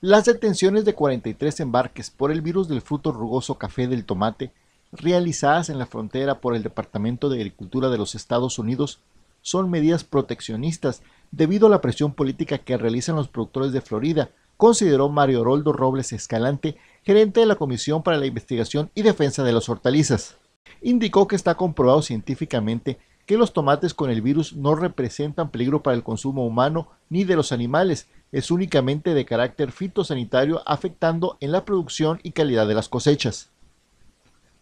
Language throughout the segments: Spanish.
Las detenciones de 43 embarques por el virus del fruto rugoso café del tomate realizadas en la frontera por el Departamento de Agricultura de los Estados Unidos son medidas proteccionistas debido a la presión política que realizan los productores de Florida, consideró Mario Roldo Robles Escalante, gerente de la Comisión para la Investigación y Defensa de las Hortalizas. Indicó que está comprobado científicamente que los tomates con el virus no representan peligro para el consumo humano ni de los animales, es únicamente de carácter fitosanitario afectando en la producción y calidad de las cosechas.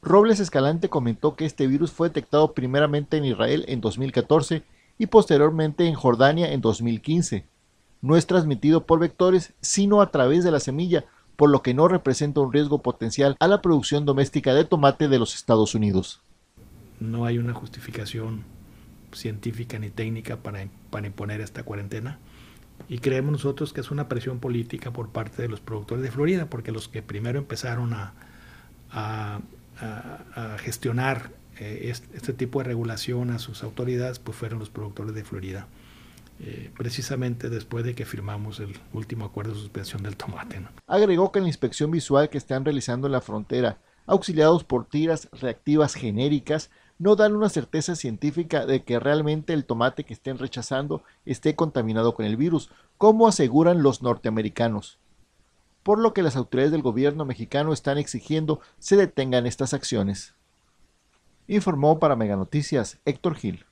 Robles Escalante comentó que este virus fue detectado primeramente en Israel en 2014 y posteriormente en Jordania en 2015. No es transmitido por vectores, sino a través de la semilla, por lo que no representa un riesgo potencial a la producción doméstica de tomate de los Estados Unidos. No hay una justificación científica ni técnica para, para imponer esta cuarentena. Y creemos nosotros que es una presión política por parte de los productores de Florida, porque los que primero empezaron a, gestionar eh, este, tipo de regulación a sus autoridades, pues fueron los productores de Florida, eh, precisamente después de que firmamos el último acuerdo de suspensión del tomate. Agregó que la inspección visual que están realizando en la frontera auxiliados por tiras reactivas genéricas, no dan una certeza científica de que realmente el tomate que estén rechazando esté contaminado con el virus, como aseguran los norteamericanos. Por lo que las autoridades del gobierno mexicano están exigiendo se detengan estas acciones. Informó para Noticias Héctor Gil.